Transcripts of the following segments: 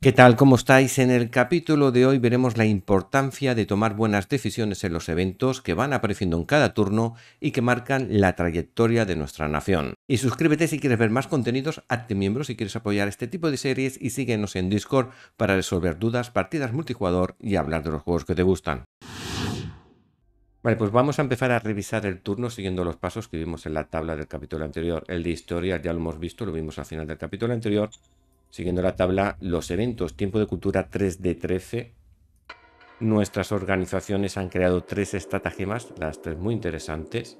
¿Qué tal? ¿Cómo estáis? En el capítulo de hoy veremos la importancia de tomar buenas decisiones en los eventos que van apareciendo en cada turno y que marcan la trayectoria de nuestra nación. Y suscríbete si quieres ver más contenidos, hazte miembro si quieres apoyar este tipo de series y síguenos en Discord para resolver dudas, partidas multijugador y hablar de los juegos que te gustan. Vale, pues vamos a empezar a revisar el turno siguiendo los pasos que vimos en la tabla del capítulo anterior. El de historia ya lo hemos visto, lo vimos al final del capítulo anterior. Siguiendo la tabla, los eventos Tiempo de Cultura 3 de 13. Nuestras organizaciones han creado tres estratagemas, las tres muy interesantes.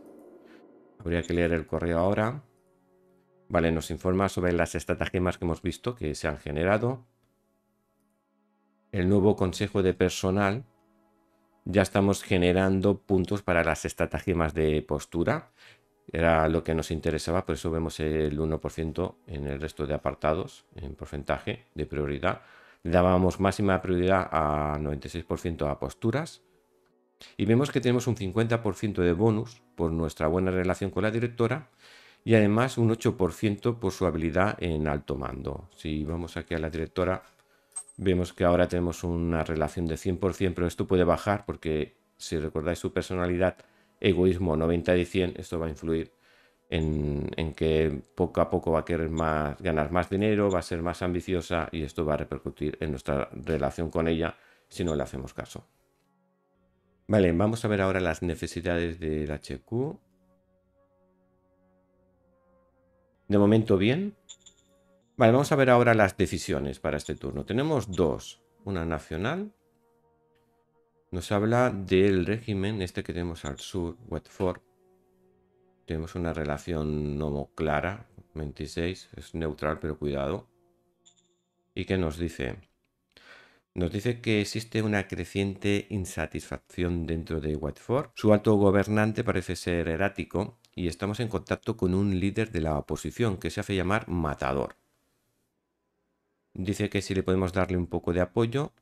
Habría que leer el correo ahora. Vale, nos informa sobre las estratagemas que hemos visto que se han generado. El nuevo consejo de personal. Ya estamos generando puntos para las estratagemas de postura. Era lo que nos interesaba, por eso vemos el 1% en el resto de apartados, en porcentaje de prioridad. Le dábamos máxima prioridad a 96% a posturas. Y vemos que tenemos un 50% de bonus por nuestra buena relación con la directora y además un 8% por su habilidad en alto mando. Si vamos aquí a la directora, vemos que ahora tenemos una relación de 100%, pero esto puede bajar porque si recordáis su personalidad egoísmo 90 de 100, esto va a influir en, que poco a poco va a querer más, ganar más dinero, va a ser más ambiciosa y esto va a repercutir en nuestra relación con ella si no le hacemos caso. Vale, vamos a ver ahora las necesidades del HQ. De momento bien. Vale, vamos a ver ahora las decisiones para este turno. Tenemos dos, una nacional nos habla del régimen este que tenemos al sur, Watford. Tenemos una relación no clara, 26, es neutral pero cuidado. ¿Y qué nos dice? Nos dice que existe una creciente insatisfacción dentro de Watford. Su alto gobernante parece ser erático y estamos en contacto con un líder de la oposición que se hace llamar Matador. Dice que si le podemos darle un poco de apoyo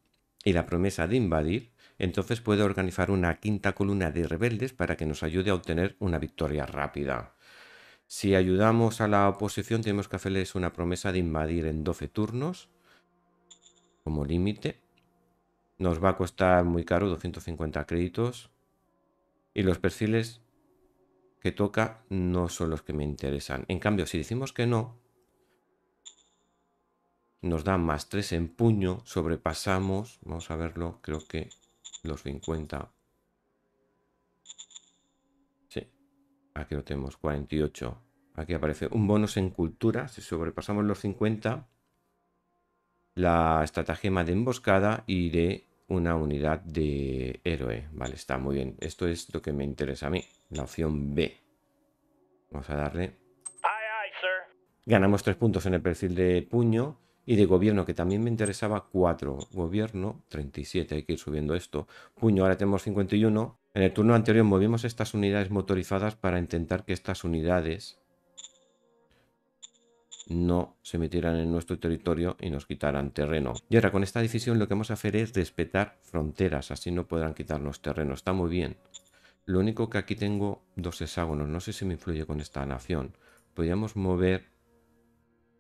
y la promesa de invadir, entonces puede organizar una quinta columna de rebeldes para que nos ayude a obtener una victoria rápida. Si ayudamos a la oposición, tenemos que hacerles una promesa de invadir en 12 turnos como límite. Nos va a costar muy caro, 250 créditos. Y los perfiles que toca no son los que me interesan. En cambio, si decimos que no, nos dan más 3 en puño, sobrepasamos, vamos a verlo, creo que los 50. Sí, aquí lo tenemos, 48. Aquí aparece un bonus en cultura. Si sobrepasamos los 50, la estratagema de emboscada y de una unidad de héroe. Vale, está muy bien. Esto es lo que me interesa a mí, la opción B. Vamos a darle. Ganamos tres puntos en el perfil de puño y de gobierno, que también me interesaba 4, gobierno 37, hay que ir subiendo esto, puño, ahora tenemos 51. En el turno anterior movimos estas unidades motorizadas para intentar que estas unidades no se metieran en nuestro territorio y nos quitaran terreno. Y ahora con esta decisión lo que vamos a hacer es respetar fronteras, así no podrán quitarnos terreno, está muy bien. Lo único que aquí tengo dos hexágonos, no sé si me influye con esta nación. Podríamos mover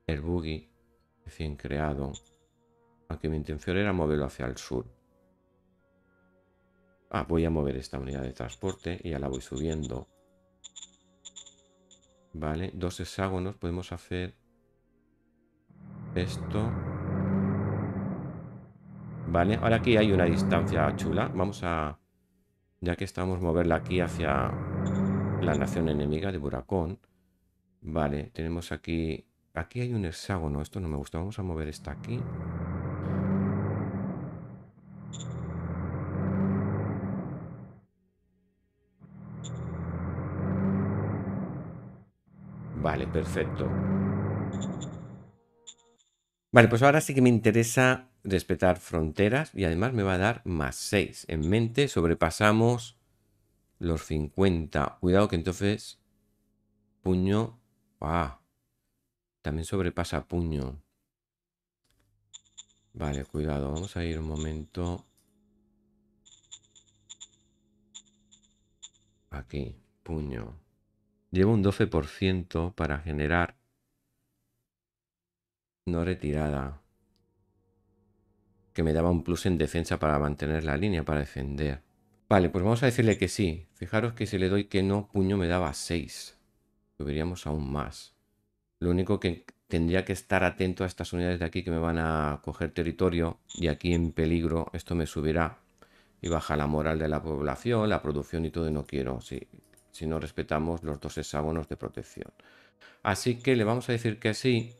el buggy recién creado, aunque mi intención era moverlo hacia el sur. Ah, voy a mover esta unidad de transporte y ya la voy subiendo. Vale, dos hexágonos, podemos hacer esto. Vale, ahora aquí hay una distancia chula. Vamos a, ya que estamos, moverla aquí hacia la nación enemiga de Buracón. Vale, tenemos aquí Aquí hay un hexágono, esto no me gusta. Vamos a mover esta aquí. Vale, perfecto. Vale, pues ahora sí que me interesa respetar fronteras y además me va a dar más 6. En mente sobrepasamos los 50. Cuidado que entonces puño... Ah, también sobrepasa puño. Vale, cuidado. Vamos a ir un momento. Aquí, puño. Llevo un 12% para generar. No retirada. Que me daba un plus en defensa para mantener la línea, para defender. Vale, pues vamos a decirle que sí. Fijaros que si le doy que no, puño me daba 6. Subiríamos aún más. Lo único que tendría que estar atento a estas unidades de aquí que me van a coger territorio y aquí en peligro esto me subirá y baja la moral de la población, la producción y todo y no quiero si, no respetamos los dos hexágonos de protección. Así que le vamos a decir que sí.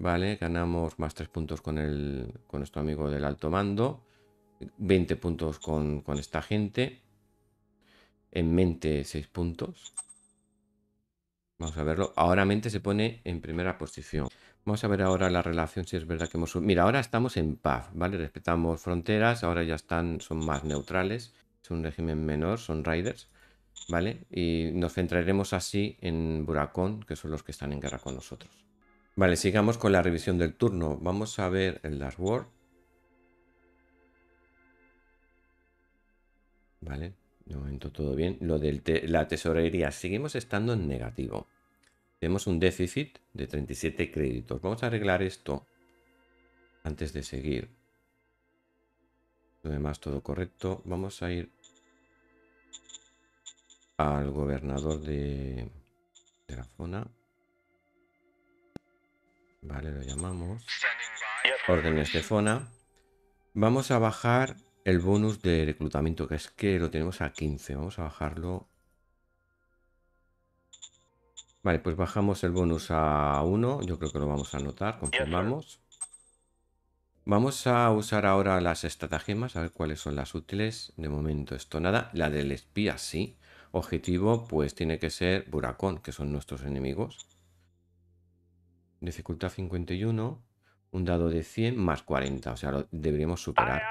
Vale, ganamos más tres puntos con, el, con nuestro amigo del alto mando. 20 puntos con, con esta gente. En mente seis puntos. Vamos a verlo. Ahora mente se pone en primera posición. Vamos a ver ahora la relación, si es verdad que hemos... Mira, ahora estamos en paz, ¿vale? Respetamos fronteras, ahora ya están, son más neutrales, es un régimen menor, son riders, ¿vale? Y nos centraremos así en Buracón, que son los que están en guerra con nosotros. Vale, sigamos con la revisión del turno. Vamos a ver el Last War. Vale. De momento todo bien. Lo de la tesorería, seguimos estando en negativo. Tenemos un déficit de 37 créditos. Vamos a arreglar esto antes de seguir. Lo demás todo correcto. Vamos a ir al gobernador de, de la zona. Vale, lo llamamos. Órdenes de zona. Vamos a bajar el bonus de reclutamiento, que es que lo tenemos a 15. Vamos a bajarlo. Vale, pues bajamos el bonus a 1. Yo creo que lo vamos a anotar. Confirmamos. Vamos a usar ahora las estratagemas, a ver cuáles son las útiles. De momento esto nada. La del espía sí. Objetivo pues tiene que ser Buracón, que son nuestros enemigos. Dificultad 51. Un dado de 100 más 40. O sea, lo deberíamos superar.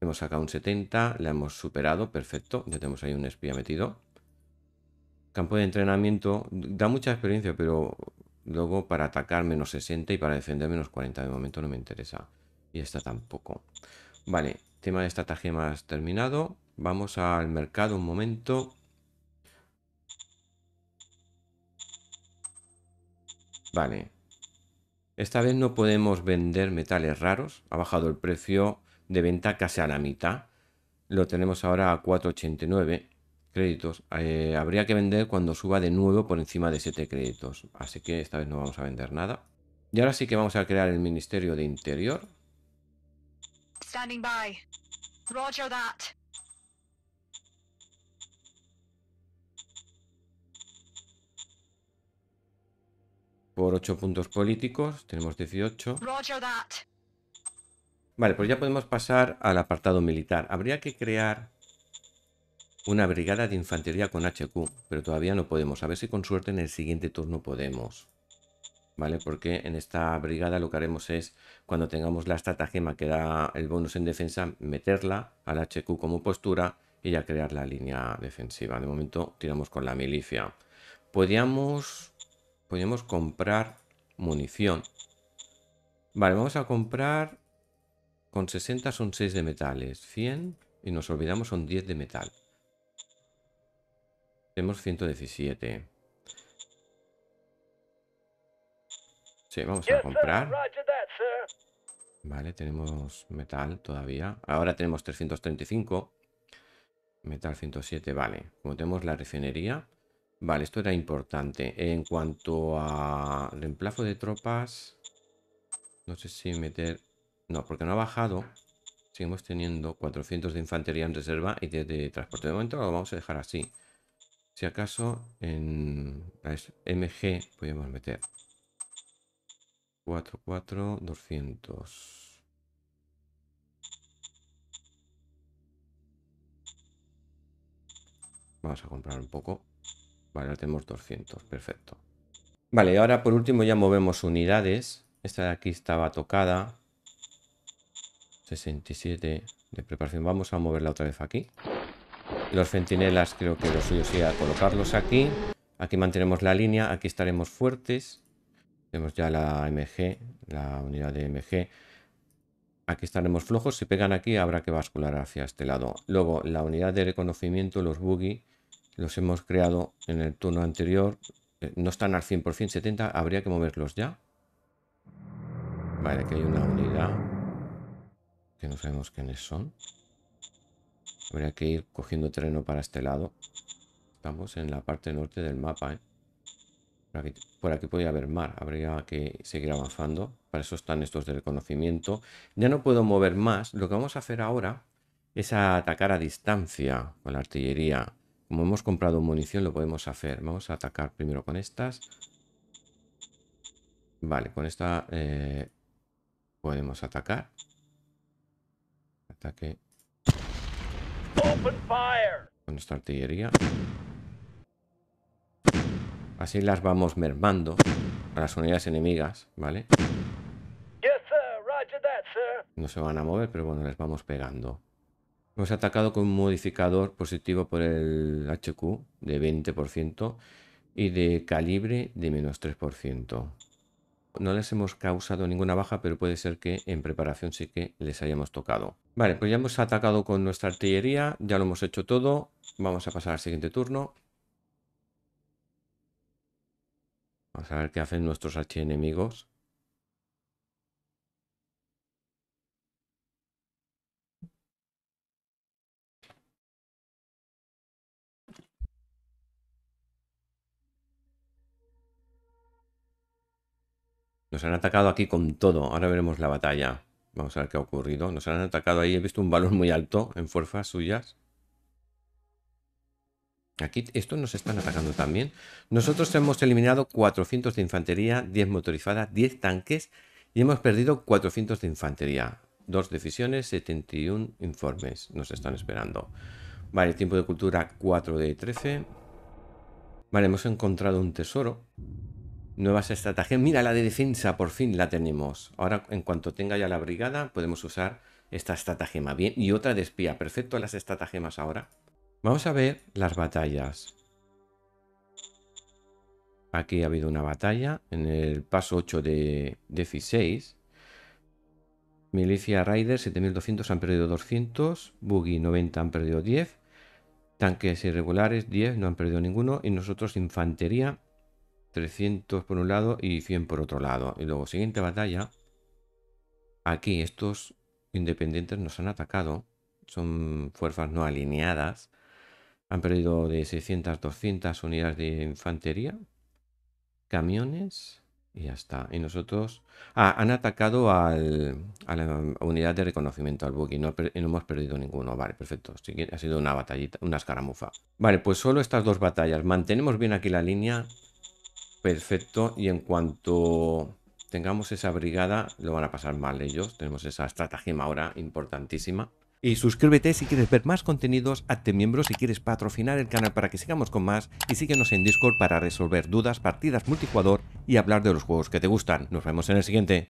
Hemos sacado un 70, la hemos superado, perfecto. Ya tenemos ahí un espía metido. Campo de entrenamiento, da mucha experiencia, pero luego para atacar menos 60 y para defender menos 40 de momento no me interesa. Y esta tampoco. Vale, tema de más terminado. Vamos al mercado un momento. Vale. Esta vez no podemos vender metales raros. Ha bajado el precio de venta casi a la mitad. Lo tenemos ahora a 4,89 créditos. Eh, habría que vender cuando suba de nuevo por encima de 7 créditos. Así que esta vez no vamos a vender nada. Y ahora sí que vamos a crear el Ministerio de Interior. Standing by. Roger that. Por 8 puntos políticos, tenemos 18. Roger that. Vale, pues ya podemos pasar al apartado militar. Habría que crear una brigada de infantería con HQ, pero todavía no podemos. A ver si con suerte en el siguiente turno podemos. ¿Vale? Porque en esta brigada lo que haremos es, cuando tengamos la estratagema que da el bonus en defensa, meterla al HQ como postura y ya crear la línea defensiva. De momento tiramos con la milicia. Podríamos... comprar munición. Vale, vamos a comprar con 60 son 6 de metales. 100 y nos olvidamos son 10 de metal. Tenemos 117. Sí, vamos a comprar. Vale, tenemos metal todavía. Ahora tenemos 335. Metal 107, vale. Como tenemos la refinería. Vale, esto era importante. En cuanto a reemplazo de tropas, no sé si meter no, porque no ha bajado. Seguimos teniendo 400 de infantería en reserva y de, transporte. De momento lo vamos a dejar así. Si acaso en este MG podemos meter 4, 4, 200. Vamos a comprar un poco. Vale, ahora tenemos 200, perfecto. Vale, ahora por último ya movemos unidades. Esta de aquí estaba tocada. 67 de preparación. Vamos a moverla otra vez aquí. Los centinelas creo que lo suyo sería colocarlos aquí. Aquí mantenemos la línea, aquí estaremos fuertes. Tenemos ya la MG, la unidad de MG. Aquí estaremos flojos. Si pegan aquí habrá que bascular hacia este lado. Luego la unidad de reconocimiento, los buggy, los hemos creado en el turno anterior. Eh, no están al 100%, 70, habría que moverlos ya. Vale, aquí hay una unidad que no sabemos quiénes son. Habría que ir cogiendo terreno para este lado. Estamos en la parte norte del mapa, ¿eh? Por aquí, podría haber mar, habría que seguir avanzando. Para eso están estos de reconocimiento. Ya no puedo mover más. Lo que vamos a hacer ahora es atacar a distancia con la artillería. Como hemos comprado munición, lo podemos hacer. Vamos a atacar primero con estas. Vale, con esta eh, podemos atacar. Ataque. Con nuestra artillería. Así las vamos mermando a las unidades enemigas, ¿vale? No se van a mover, pero bueno, les vamos pegando. Hemos atacado con un modificador positivo por el HQ de 20% y de calibre de menos 3% no les hemos causado ninguna baja, pero puede ser que en preparación sí que les hayamos tocado. Vale, pues ya hemos atacado con nuestra artillería, ya lo hemos hecho todo. Vamos a pasar al siguiente turno. Vamos a ver qué hacen nuestros archienemigos. Nos han atacado aquí con todo. Ahora veremos la batalla. Vamos a ver qué ha ocurrido. Nos han atacado ahí. He visto un valor muy alto en fuerzas suyas. Aquí estos nos están atacando también. Nosotros hemos eliminado 400 de infantería, 10 motorizadas, 10 tanques y hemos perdido 400 de infantería. Dos decisiones 71 informes nos están esperando. Vale, tiempo de cultura 4 de 13. Vale, hemos encontrado un tesoro nuevas estrategias. Mira, la de defensa, por fin la tenemos. Ahora, en cuanto tenga ya la brigada, podemos usar esta estratagema. Bien, y otra de espía. Perfecto las estratagemas ahora. Vamos a ver las batallas. Aquí ha habido una batalla en el paso 8 de, 16. 6 Milicia Raider, 7200 han perdido 200. Buggy 90 han perdido 10. Tanques irregulares 10 no han perdido ninguno. Y nosotros infantería 300 por un lado y 100 por otro lado. Y luego, siguiente batalla. Aquí estos independientes nos han atacado. Son fuerzas no alineadas. Han perdido de 600 200 unidades de infantería. Camiones. Y ya está. Y nosotros... Ah, han atacado al, a la unidad de reconocimiento, al buggy. No, no, hemos perdido ninguno. Vale, perfecto. ha sido una batallita, una escaramuza. Vale, pues solo estas dos batallas. Mantenemos bien aquí la línea. Perfecto. Y en cuanto tengamos esa brigada, lo van a pasar mal ellos. Tenemos esa estratagema ahora importantísima. Y suscríbete si quieres ver más contenidos, hazte miembro si quieres patrocinar el canal para que sigamos con más y síguenos en Discord para resolver dudas, partidas multijugador y hablar de los juegos que te gustan. Nos vemos en el siguiente.